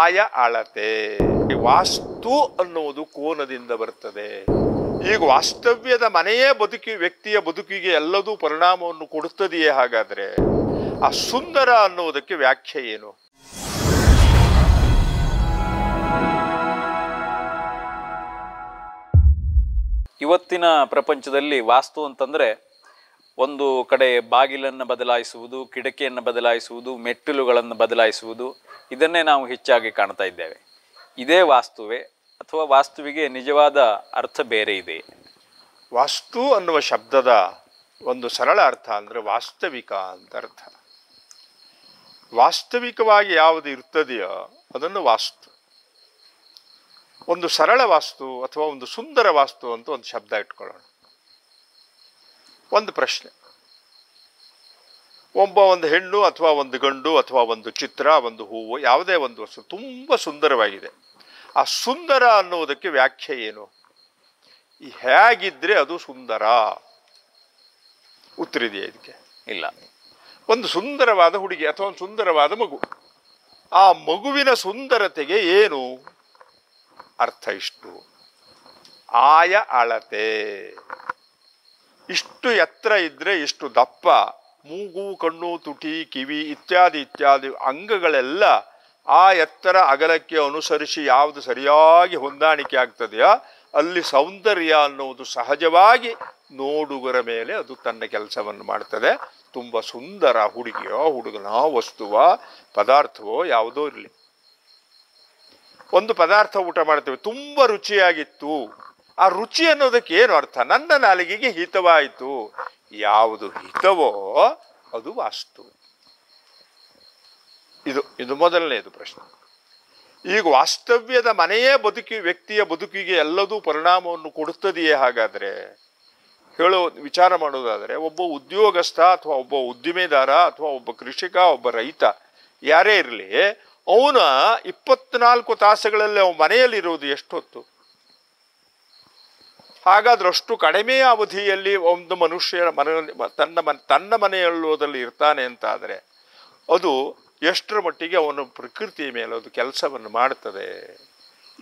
ಆಯ ಅಳತೆ ವಾಸ್ತು ಅನ್ನುವುದು ಕೋನದಿಂದ ಬರ್ತದೆ ಈಗ ವಾಸ್ತವ್ಯದ ಮನೆಯೇ ಬದುಕಿ ವ್ಯಕ್ತಿಯ ಬದುಕಿಗೆ ಎಲ್ಲದೂ ಪರಿಣಾಮವನ್ನು ಕೊಡುತ್ತದೆಯೇ ಹಾಗಾದರೆ ಆ ಸುಂದರ ಅನ್ನುವುದಕ್ಕೆ ವ್ಯಾಖ್ಯೆ ಏನು ಇವತ್ತಿನ ಪ್ರಪಂಚದಲ್ಲಿ ವಾಸ್ತು ಅಂತಂದರೆ ಒಂದು ಕಡೆ ಬಾಗಿಲನ್ನು ಬದಲಾಯಿಸುವುದು ಕಿಟಕಿಯನ್ನು ಬದಲಾಯಿಸುವುದು ಮೆಟ್ಟಿಲುಗಳನ್ನು ಬದಲಾಯಿಸುವುದು ಇದನ್ನೇ ನಾವು ಹೆಚ್ಚಾಗಿ ಕಾಣ್ತಾ ಇದ್ದೇವೆ ಇದೇ ವಾಸ್ತುವೆ ಅಥವಾ ವಾಸ್ತುವಿಗೆ ನಿಜವಾದ ಅರ್ಥ ಬೇರೆ ಇದೆ ವಾಸ್ತು ಅನ್ನುವ ಶಬ್ದದ ಒಂದು ಸರಳ ಅರ್ಥ ಅಂದರೆ ವಾಸ್ತವಿಕ ಅಂತ ಅರ್ಥ ವಾಸ್ತವಿಕವಾಗಿ ಯಾವುದು ಇರ್ತದೆಯೋ ಅದನ್ನು ವಾಸ್ತು ಒಂದು ಸರಳ ವಾಸ್ತು ಅಥವಾ ಒಂದು ಸುಂದರ ವಾಸ್ತು ಅಂತ ಒಂದು ಶಬ್ದ ಇಟ್ಕೊಳ್ಳೋಣ ಒಂದು ಪ್ರಶ್ನೆ ಒಬ್ಬ ಒಂದು ಹೆಣ್ಣು ಅಥವಾ ಒಂದು ಗಂಡು ಅಥವಾ ಒಂದು ಚಿತ್ರ ಒಂದು ಹೂವು ಯಾವುದೇ ಒಂದು ವಸ್ತು ತುಂಬ ಸುಂದರವಾಗಿದೆ ಆ ಸುಂದರ ಅನ್ನುವುದಕ್ಕೆ ವ್ಯಾಖ್ಯೆ ಏನು ಹೇಗಿದ್ದರೆ ಅದು ಸುಂದರ ಉತ್ತರಿದೆಯಾ ಇದಕ್ಕೆ ಇಲ್ಲ ಒಂದು ಸುಂದರವಾದ ಹುಡುಗಿ ಅಥವಾ ಒಂದು ಸುಂದರವಾದ ಮಗು ಆ ಮಗುವಿನ ಸುಂದರತೆಗೆ ಏನು ಅರ್ಥ ಇಷ್ಟು ಆಯ ಅಳತೆ ಇಷ್ಟು ಎತ್ತರ ಇದ್ದರೆ ಇಷ್ಟು ದಪ್ಪ ಮೂಗು ಕಣ್ಣು ತುಟಿ ಕಿವಿ ಇತ್ಯಾದಿ ಇತ್ಯಾದಿ ಅಂಗಗಳೆಲ್ಲ ಆ ಎತ್ತರ ಅಗಲಕ್ಕೆ ಅನುಸರಿಸಿ ಯಾವುದು ಸರಿಯಾಗಿ ಹೊಂದಾಣಿಕೆ ಆಗ್ತದೆಯೋ ಅಲ್ಲಿ ಸೌಂದರ್ಯ ಅನ್ನುವುದು ಸಹಜವಾಗಿ ನೋಡುಗರ ಮೇಲೆ ಅದು ತನ್ನ ಕೆಲಸವನ್ನು ಮಾಡ್ತದೆ ತುಂಬ ಸುಂದರ ಹುಡುಗಿಯೋ ಹುಡುಗನ ವಸ್ತುವ ಪದಾರ್ಥವೋ ಯಾವುದೋ ಇರಲಿ ಒಂದು ಪದಾರ್ಥ ಊಟ ಮಾಡ್ತೇವೆ ತುಂಬ ರುಚಿಯಾಗಿತ್ತು ಆ ರುಚಿ ಅನ್ನೋದಕ್ಕೆ ಏನು ಅರ್ಥ ನನ್ನ ನಾಲಿಗೆಗೆ ಹಿತವಾಯಿತು ಯಾವುದು ಹಿತವೋ ಅದು ವಾಸ್ತು ಇದು ಇದು ಮೊದಲನೆಯದು ಪ್ರಶ್ನೆ ಈಗ ವಾಸ್ತವ್ಯದ ಮನೆಯೇ ಬದುಕಿ ವ್ಯಕ್ತಿಯ ಬದುಕಿಗೆ ಎಲ್ಲದೂ ಪರಿಣಾಮವನ್ನು ಕೊಡುತ್ತದೆಯೇ ಹಾಗಾದರೆ ಹೇಳೋ ವಿಚಾರ ಮಾಡೋದಾದರೆ ಒಬ್ಬ ಉದ್ಯೋಗಸ್ಥ ಅಥವಾ ಒಬ್ಬ ಉದ್ದಿಮೆದಾರ ಅಥವಾ ಒಬ್ಬ ಕೃಷಿಕ ಒಬ್ಬ ರೈತ ಯಾರೇ ಇರಲಿ ಅವನ ಇಪ್ಪತ್ನಾಲ್ಕು ತಾಸುಗಳಲ್ಲಿ ಅವನ ಮನೆಯಲ್ಲಿರುವುದು ಎಷ್ಟೊತ್ತು ಹಾಗಾದರಷ್ಟು ಕಡಿಮೆ ಅವಧಿಯಲ್ಲಿ ಒಂದು ಮನುಷ್ಯರ ಮನೆಯಲ್ಲಿ ತನ್ನ ಮನೆ ತನ್ನ ಮನೆಯಲ್ಲೋದಲ್ಲಿ ಇರ್ತಾನೆ ಅಂತಾದರೆ ಅದು ಎಷ್ಟರ ಮಟ್ಟಿಗೆ ಅವನು ಪ್ರಕೃತಿಯ ಮೇಲೆ ಅದು ಕೆಲಸವನ್ನು ಮಾಡ್ತದೆ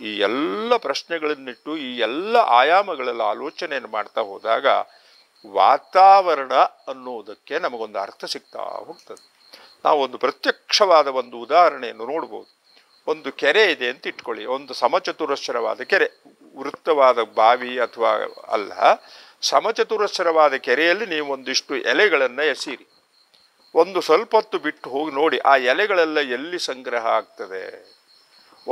ಈ ಎಲ್ಲ ಪ್ರಶ್ನೆಗಳನ್ನಿಟ್ಟು ಈ ಎಲ್ಲ ಆಯಾಮಗಳಲ್ಲಿ ಆಲೋಚನೆಯನ್ನು ಮಾಡ್ತಾ ಹೋದಾಗ ವಾತಾವರಣ ಅನ್ನೋದಕ್ಕೆ ನಮಗೊಂದು ಅರ್ಥ ಸಿಗ್ತಾ ಹೋಗ್ತದೆ ನಾವು ಒಂದು ಪ್ರತ್ಯಕ್ಷವಾದ ಒಂದು ಉದಾಹರಣೆಯನ್ನು ನೋಡ್ಬೋದು ಒಂದು ಕೆರೆ ಇದೆ ಅಂತ ಇಟ್ಕೊಳ್ಳಿ ಒಂದು ಸಮಚತುರಶ್ವರವಾದ ಕೆರೆ ವೃತ್ತವಾದ ಬಾವಿ ಅಥವಾ ಅಲ್ಲ ಸಮಚತುರಸರವಾದ ಕೆರೆಯಲ್ಲಿ ನೀವು ಒಂದಿಷ್ಟು ಎಲೆಗಳನ್ನು ಎಸೀರಿ ಒಂದು ಸ್ವಲ್ಪ ಹೊತ್ತು ಬಿಟ್ಟು ಹೋಗಿ ನೋಡಿ ಆ ಎಲೆಗಳೆಲ್ಲ ಎಲ್ಲಿ ಸಂಗ್ರಹ ಆಗ್ತದೆ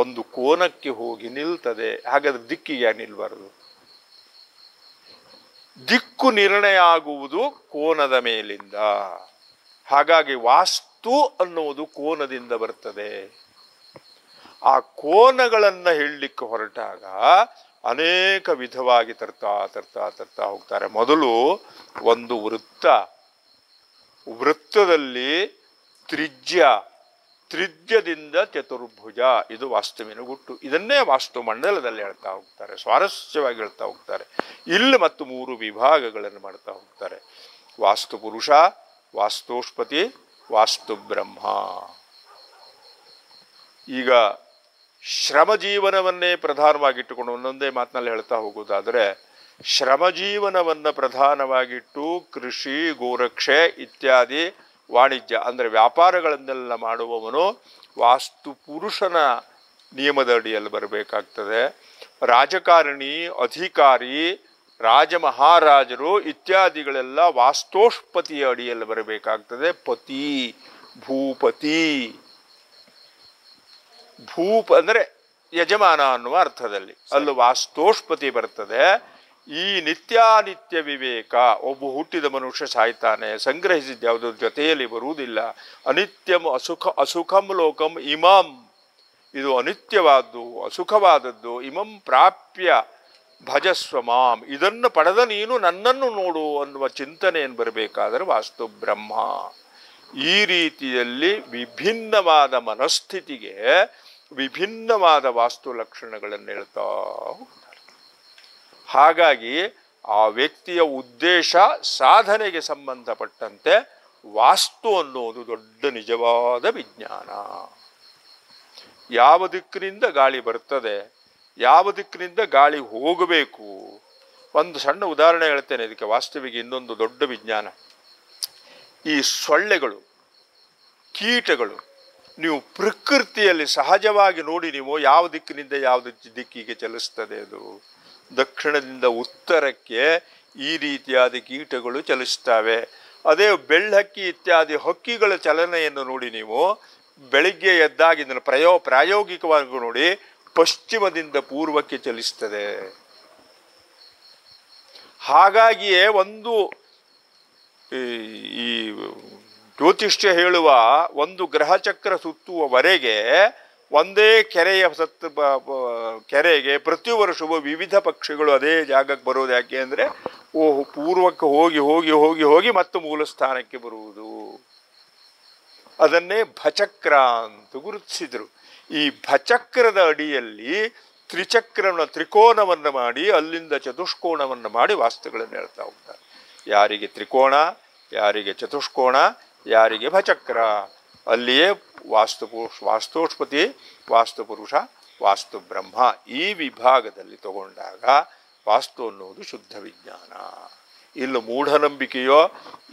ಒಂದು ಕೋನಕ್ಕೆ ಹೋಗಿ ನಿಲ್ತದೆ ಹಾಗಾದ್ರೆ ದಿಕ್ಕಿಗೆ ನಿಲ್ಬಾರದು ದಿಕ್ಕು ನಿರ್ಣಯ ಆಗುವುದು ಕೋನದ ಮೇಲಿಂದ ಹಾಗಾಗಿ ವಾಸ್ತು ಅನ್ನುವುದು ಕೋನದಿಂದ ಬರ್ತದೆ ಆ ಕೋನಗಳನ್ನು ಹೇಳಲಿಕ್ಕೆ ಹೊರಟಾಗ ಅನೇಕ ವಿಧವಾಗಿ ತರ್ತಾ ತರ್ತಾ ತರ್ತಾ ಹೋಗ್ತಾರೆ ಮೊದಲು ಒಂದು ವೃತ್ತ ವೃತ್ತದಲ್ಲಿ ತ್ರಿಜ್ಯ ತ್ರಿಜ್ಯದಿಂದ ಚತುರ್ಭುಜ ಇದು ವಾಸ್ತುವಿನ ಗುಟ್ಟು ಇದನ್ನೇ ವಾಸ್ತು ಮಂಡಲದಲ್ಲಿ ಹೇಳ್ತಾ ಹೋಗ್ತಾರೆ ಸ್ವಾರಸ್ಯವಾಗಿ ಹೇಳ್ತಾ ಹೋಗ್ತಾರೆ ಇಲ್ಲಿ ಮತ್ತು ಮೂರು ವಿಭಾಗಗಳನ್ನು ಮಾಡ್ತಾ ಹೋಗ್ತಾರೆ ವಾಸ್ತು ಪುರುಷ ವಾಸ್ತುಷ್ಪತಿ ವಾಸ್ತು ಬ್ರಹ್ಮ ಈಗ ಶ್ರಮ ಜೀವನವನ್ನೇ ಪ್ರಧಾನವಾಗಿಟ್ಟುಕೊಂಡು ಒಂದೊಂದೇ ಮಾತಿನಲ್ಲಿ ಹೇಳ್ತಾ ಹೋಗುವುದಾದರೆ ಶ್ರಮ ಜೀವನವನ್ನು ಪ್ರಧಾನವಾಗಿಟ್ಟು ಕೃಷಿ ಗೋರಕ್ಷೆ ಇತ್ಯಾದಿ ವಾಣಿಜ್ಯ ಅಂದರೆ ವ್ಯಾಪಾರಗಳನ್ನೆಲ್ಲ ಮಾಡುವವನು ವಾಸ್ತು ಪುರುಷನ ನಿಯಮದ ಅಡಿಯಲ್ಲಿ ಬರಬೇಕಾಗ್ತದೆ ರಾಜಕಾರಣಿ ಅಧಿಕಾರಿ ರಾಜಮಹಾರಾಜರು ಇತ್ಯಾದಿಗಳೆಲ್ಲ ವಾಸ್ತೋಷ್ಪತಿಯ ಅಡಿಯಲ್ಲಿ ಬರಬೇಕಾಗ್ತದೆ ಪತಿ ಭೂಪತಿ ಭೂಪ ಅಂದರೆ ಯಜಮಾನ ಅನ್ನುವ ಅರ್ಥದಲ್ಲಿ ಅಲ್ಲಿ ವಾಸ್ತೋಷ್ಪತಿ ಬರ್ತದೆ ಈ ನಿತ್ಯಾನಿತ್ಯ ವಿವೇಕ ಒಬ್ಬ ಹುಟ್ಟಿದ ಮನುಷ್ಯ ಸಾಯ್ತಾನೆ ಸಂಗ್ರಹಿಸಿದ್ದು ಯಾವುದೋ ಜೊತೆಯಲ್ಲಿ ಬರುವುದಿಲ್ಲ ಅನಿತ್ಯಂ ಅಸುಖ ಅಸುಖಂ ಲೋಕಂ ಇಮಂ ಇದು ಅನಿತ್ಯವಾದ್ದು ಅಸುಖವಾದದ್ದು ಇಮಂ ಪ್ರಾಪ್ಯ ಭಜಸ್ವ ಮಾಂ ಇದನ್ನು ಪಡೆದ ನೀನು ನನ್ನನ್ನು ನೋಡು ಅನ್ನುವ ಚಿಂತನೆಯನ್ನು ಬರಬೇಕಾದರೆ ವಾಸ್ತು ಬ್ರಹ್ಮ ಈ ರೀತಿಯಲ್ಲಿ ವಿಭಿನ್ನವಾದ ಮನಸ್ಥಿತಿಗೆ ವಿಭಿನ್ನವಾದ ವಾಸ್ತು ಲಕ್ಷಣಗಳನ್ನು ಹೇಳ್ತಾ ಹಾಗಾಗಿ ಆ ವ್ಯಕ್ತಿಯ ಉದ್ದೇಶ ಸಾಧನೆಗೆ ಸಂಬಂಧಪಟ್ಟಂತೆ ವಾಸ್ತು ಅನ್ನೋದು ದೊಡ್ಡ ನಿಜವಾದ ವಿಜ್ಞಾನ ಯಾವ ದಿಕ್ಕಿನಿಂದ ಗಾಳಿ ಬರ್ತದೆ ಯಾವ ದಿಕ್ಕಿನಿಂದ ಗಾಳಿ ಹೋಗಬೇಕು ಒಂದು ಸಣ್ಣ ಉದಾಹರಣೆ ಹೇಳ್ತೇನೆ ಇದಕ್ಕೆ ವಾಸ್ತವಿಗೆ ಇನ್ನೊಂದು ದೊಡ್ಡ ವಿಜ್ಞಾನ ಈ ಸೊಳ್ಳೆಗಳು ಕೀಟಗಳು ನೀವು ಪ್ರಕೃತಿಯಲ್ಲಿ ಸಹಜವಾಗಿ ನೋಡಿ ನೀವು ಯಾವ ದಿಕ್ಕಿನಿಂದ ಯಾವ ದಿಕ್ಕಿಗೆ ಚಲಿಸ್ತದೆ ಅದು ದಕ್ಷಿಣದಿಂದ ಉತ್ತರಕ್ಕೆ ಈ ರೀತಿಯಾದ ಕೀಟಗಳು ಚಲಿಸ್ತವೆ ಅದೇ ಬೆಳ್ಳಕ್ಕಿ ಇತ್ಯಾದಿ ಹಕ್ಕಿಗಳ ಚಲನೆಯನ್ನು ನೋಡಿ ನೀವು ಬೆಳಿಗ್ಗೆ ಎದ್ದಾಗಿಂದ ಪ್ರಯೋ ಪ್ರಾಯೋಗಿಕವಾಗಿ ನೋಡಿ ಪಶ್ಚಿಮದಿಂದ ಪೂರ್ವಕ್ಕೆ ಚಲಿಸ್ತದೆ ಹಾಗಾಗಿಯೇ ಒಂದು ಈ ಜ್ಯೋತಿಷ್ಯ ಹೇಳುವ ಒಂದು ಗ್ರಹಚಕ್ರ ಸುತ್ತುವವರೆಗೆ ಒಂದೇ ಕೆರೆಯ ಸತ್ತು ಕೆರೆಗೆ ಪ್ರತಿ ವರ್ಷವೂ ವಿವಿಧ ಪಕ್ಷಿಗಳು ಅದೇ ಜಾಗಕ್ಕೆ ಬರೋದು ಯಾಕೆ ಅಂದರೆ ಓಹ್ ಪೂರ್ವಕ್ಕೆ ಹೋಗಿ ಹೋಗಿ ಹೋಗಿ ಹೋಗಿ ಮತ್ತು ಮೂಲ ಸ್ಥಾನಕ್ಕೆ ಬರುವುದು ಅದನ್ನೇ ಭಚಕ್ರ ಅಂತ ಗುರುತಿಸಿದರು ಈ ಭಚಕ್ರದ ಅಡಿಯಲ್ಲಿ ತ್ರಿಚಕ್ರವನ್ನು ತ್ರಿಕೋನವನ್ನು ಮಾಡಿ ಅಲ್ಲಿಂದ ಚತುಷ್ಕೋಣವನ್ನು ಮಾಡಿ ವಾಸ್ತುಗಳನ್ನು ಹೇಳ್ತಾ ಹೋಗ್ತಾರೆ ಯಾರಿಗೆ ತ್ರಿಕೋಣ ಯಾರಿಗೆ ಚತುಷ್ಕೋಣ ಯಾರಿಗೆ ಭಚಕ್ರ ಅಲ್ಲಿಯೇ ವಾಸ್ತು ವಾಸ್ತುಷ್ಪತಿ ವಾಸ್ತು ಪುರುಷ ವಾಸ್ತು ಬ್ರಹ್ಮ ಈ ವಿಭಾಗದಲ್ಲಿ ತಗೊಂಡಾಗ ವಾಸ್ತು ಅನ್ನುವುದು ಶುದ್ಧ ವಿಜ್ಞಾನ ಇಲ್ಲಿ ಮೂಢನಂಬಿಕೆಯೋ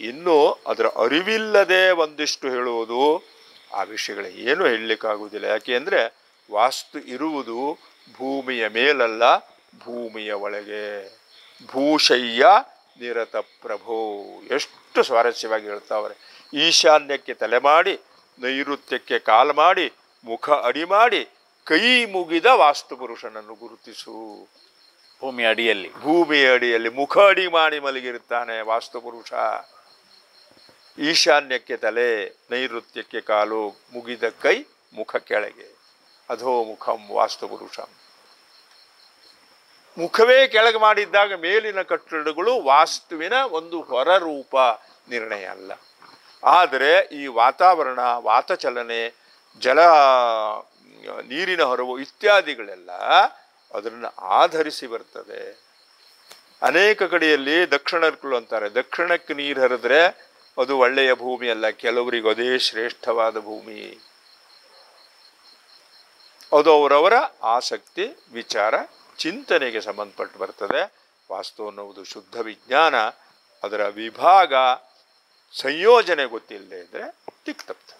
ಇನ್ನೂ ಅದರ ಅರಿವಿಲ್ಲದೆ ಒಂದಿಷ್ಟು ಹೇಳುವುದು ಆ ವಿಷಯಗಳ ಏನು ಹೇಳಲಿಕ್ಕಾಗುವುದಿಲ್ಲ ಅಂದರೆ ವಾಸ್ತು ಇರುವುದು ಭೂಮಿಯ ಮೇಲಲ್ಲ ಭೂಮಿಯ ಒಳಗೆ ಭೂಷಯ್ಯ ನಿರತ ಪ್ರಭು ಎಷ್ಟು ಸ್ವಾರಸ್ಯವಾಗಿ ಹೇಳ್ತಾವ್ರೆ ಈಶಾನ್ಯಕ್ಕೆ ತಲೆ ಮಾಡಿ ನೈಋತ್ಯಕ್ಕೆ ಕಾಲು ಮಾಡಿ ಮುಖ ಅಡಿ ಮಾಡಿ ಕೈ ಮುಗಿದ ವಾಸ್ತುಪುರುಷನನ್ನು ಗುರುತಿಸು ಭೂಮಿ ಅಡಿಯಲ್ಲಿ ಭೂಮಿಯ ಅಡಿಯಲ್ಲಿ ಮುಖ ಅಡಿ ಮಾಡಿ ಮಲಗಿರುತ್ತಾನೆ ವಾಸ್ತುಪುರುಷ ಈಶಾನ್ಯಕ್ಕೆ ತಲೆ ನೈಋತ್ಯಕ್ಕೆ ಕಾಲು ಮುಗಿದ ಕೈ ಮುಖ ಕೆಳಗೆ ಅಧೋ ಮುಖಂ ವಾಸ್ತುಪುರುಷಂ ಮುಖವೇ ಕೆಳಗೆ ಮಾಡಿದ್ದಾಗ ಮೇಲಿನ ಕಟ್ಟಡಗಳು ವಾಸ್ತುವಿನ ಒಂದು ಹೊರರೂಪ ನಿರ್ಣಯ ಅಲ್ಲ ಆದರೆ ಈ ವಾತಾವರಣ ವಾತಚಲನೆ ಜಲ ನೀರಿನ ಹೊರವು ಇತ್ಯಾದಿಗಳೆಲ್ಲ ಅದನ್ನು ಆಧರಿಸಿ ಬರ್ತದೆ ಅನೇಕ ಕಡೆಯಲ್ಲಿ ದಕ್ಷಿಣಕ್ಕಳು ಅಂತಾರೆ ದಕ್ಷಿಣಕ್ಕೆ ನೀರು ಹರಿದ್ರೆ ಅದು ಒಳ್ಳೆಯ ಭೂಮಿ ಅಲ್ಲ ಕೆಲವರಿಗೆ ಅದೇ ಶ್ರೇಷ್ಠವಾದ ಭೂಮಿ ಅದು ಅವರವರ ಆಸಕ್ತಿ ವಿಚಾರ ಚಿಂತನೆಗೆ ಸಂಬಂಧಪಟ್ಟು ಬರ್ತದೆ ವಾಸ್ತು ಅನ್ನುವುದು ಶುದ್ಧ ವಿಜ್ಞಾನ ಅದರ ವಿಭಾಗ ಸಂಯೋಜನೆ ಗೊತ್ತಿಲ್ಲದೆ ಇದ್ದರೆ ತಿಕ್ತಪ್ತ